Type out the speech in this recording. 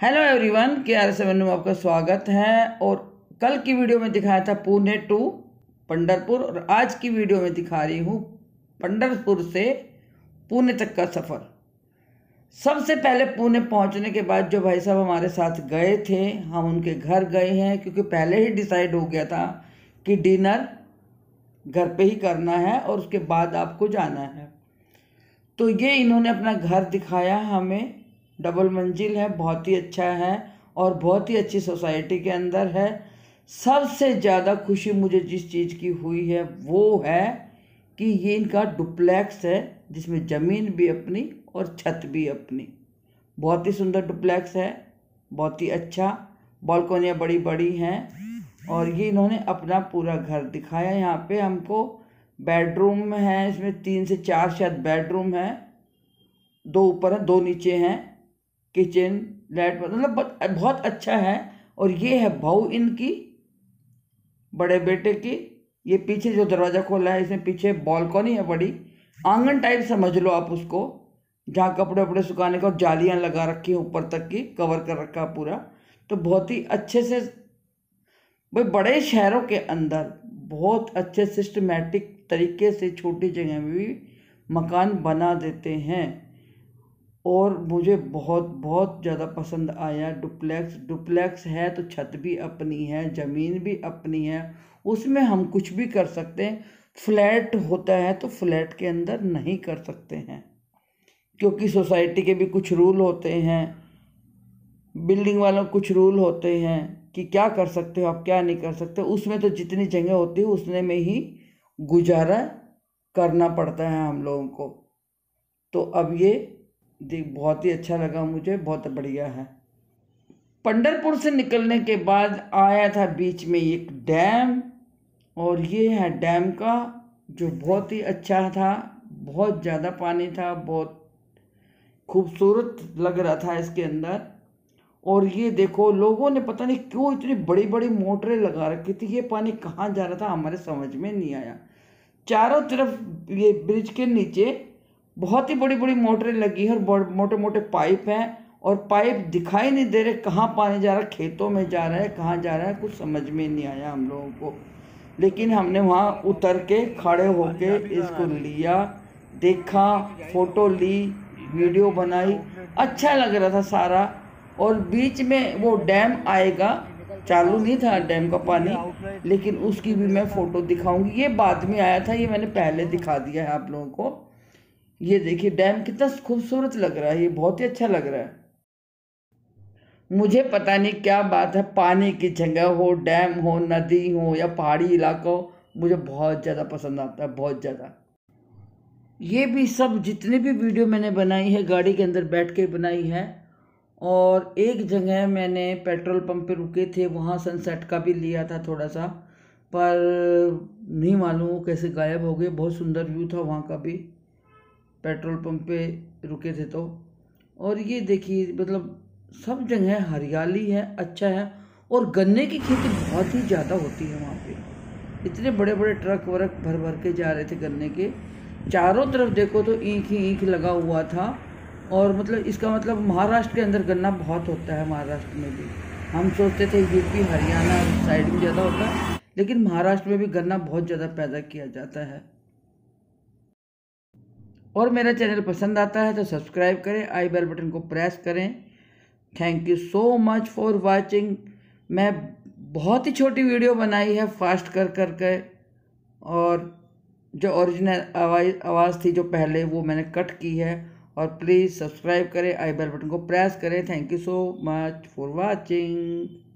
hello everyone K R S में आपका स्वागत है और कल की वीडियो में दिखाया था पुणे टू पंडरपुर और आज की वीडियो में दिखा रही हूँ पंडरपुर से पुणे तक का सफ़र सबसे पहले पुणे पहुँचने के बाद जो भाई साहब हमारे साथ गए थे हम उनके घर गए हैं क्योंकि पहले ही डिसाइड हो गया था कि डिनर घर पे ही करना है और उसके बाद आपको जाना है तो ये इन्होंने अपना घर दिखाया हमें डबल मंजिल है बहुत ही अच्छा है और बहुत ही अच्छी सोसाइटी के अंदर है सबसे ज़्यादा खुशी मुझे जिस चीज़ की हुई है वो है कि ये इनका डुप्लेक्स है जिसमें ज़मीन भी अपनी और छत भी अपनी बहुत ही सुंदर डुप्लेक्स है बहुत ही अच्छा बालकोनियाँ बड़ी बड़ी हैं और ये इन्होंने अपना पूरा घर दिखाया यहाँ पे हमको बेडरूम है इसमें तीन से चार शायद बेडरूम है दो ऊपर हैं दो नीचे हैं किचन लाइट मतलब बहुत अच्छा है और ये है भाऊ इनकी बड़े बेटे की ये पीछे जो दरवाज़ा खोला है इसमें पीछे बालकोनी है बड़ी आंगन टाइप समझ लो आप उसको जहाँ कपड़े वपड़े सुखाने का और जालियाँ लगा रखी हैं ऊपर तक की कवर कर रखा पूरा तो बहुत ही अच्छे से भाई बड़े शहरों के अंदर बहुत अच्छे सिस्टमेटिक तरीके से छोटी जगह में भी मकान बना देते हैं और मुझे बहुत बहुत ज़्यादा पसंद आया डुप्लेक्स डुप्लेक्स है तो छत भी अपनी है ज़मीन भी अपनी है उसमें हम कुछ भी कर सकते हैं फ्लैट होता है तो फ्लैट के अंदर नहीं कर सकते हैं क्योंकि सोसाइटी के भी कुछ रूल होते हैं बिल्डिंग वालों कुछ रूल होते हैं कि क्या कर सकते हो आप क्या नहीं कर सकते उसमें तो जितनी जगह होती है उसने में ही गुजारा करना पड़ता है हम लोगों को तो अब ये देख बहुत ही अच्छा लगा मुझे बहुत बढ़िया है पंडरपुर से निकलने के बाद आया था बीच में एक डैम और ये है डैम का जो बहुत ही अच्छा था बहुत ज़्यादा पानी था बहुत खूबसूरत लग रहा था इसके अंदर और ये देखो लोगों ने पता नहीं क्यों इतनी बड़ी बड़ी मोटरें लगा रखी थी ये पानी कहाँ जा रहा था हमारे समझ में नहीं आया चारों तरफ ये ब्रिज के नीचे बहुत ही बड़ी बड़ी मोटरें लगी हैं और मोटे मोटे पाइप हैं और पाइप दिखाई नहीं दे रहे कहाँ पानी जा रहा है खेतों में जा रहा है कहाँ जा रहा है कुछ समझ में नहीं आया हम लोगों को लेकिन हमने वहाँ उतर के खड़े होके इसको लिया देखा फोटो ली वीडियो बनाई अच्छा लग रहा था सारा और बीच में वो डैम आएगा चालू नहीं था डैम का पानी लेकिन उसकी भी मैं फ़ोटो दिखाऊंगी ये बाद में आया था ये मैंने पहले दिखा दिया है आप लोगों को ये देखिए डैम कितना खूबसूरत लग रहा है ये बहुत ही अच्छा लग रहा है मुझे पता नहीं क्या बात है पानी की जगह हो डैम हो नदी हो या पहाड़ी इलाका हो मुझे बहुत ज़्यादा पसंद आता है बहुत ज़्यादा ये भी सब जितने भी वीडियो मैंने बनाई है गाड़ी के अंदर बैठ के बनाई है और एक जगह मैंने पेट्रोल पंप पे रुके थे वहाँ सनसेट का भी लिया था थोड़ा सा पर नहीं मालूम कैसे गायब हो गए बहुत सुंदर व्यू था वहाँ का भी पेट्रोल पंप पे रुके थे तो और ये देखिए मतलब सब जगह हरियाली है अच्छा है और गन्ने की खेती बहुत ही ज़्यादा होती है वहाँ पे इतने बड़े बड़े ट्रक वर्क भर भर के जा रहे थे गन्ने के चारों तरफ देखो तो ईख ही ईख लगा हुआ था और मतलब इसका मतलब महाराष्ट्र के अंदर गन्ना बहुत होता है महाराष्ट्र में भी हम सोचते थे यूपी हरियाणा साइड में ज़्यादा होता है लेकिन महाराष्ट्र में भी गन्ना बहुत ज़्यादा पैदा किया जाता है और मेरा चैनल पसंद आता है तो सब्सक्राइब करें आई बेल बटन को प्रेस करें thank you so much for watching मैं बहुत ही छोटी वीडियो बनाई है फास्ट कर कर के और जो ओरिजिनल आवाज़ आवाज़ थी जो पहले वो मैंने कट की है और प्लीज़ सब्सक्राइब करें आई बेल बटन को प्रेस करें thank you so much for watching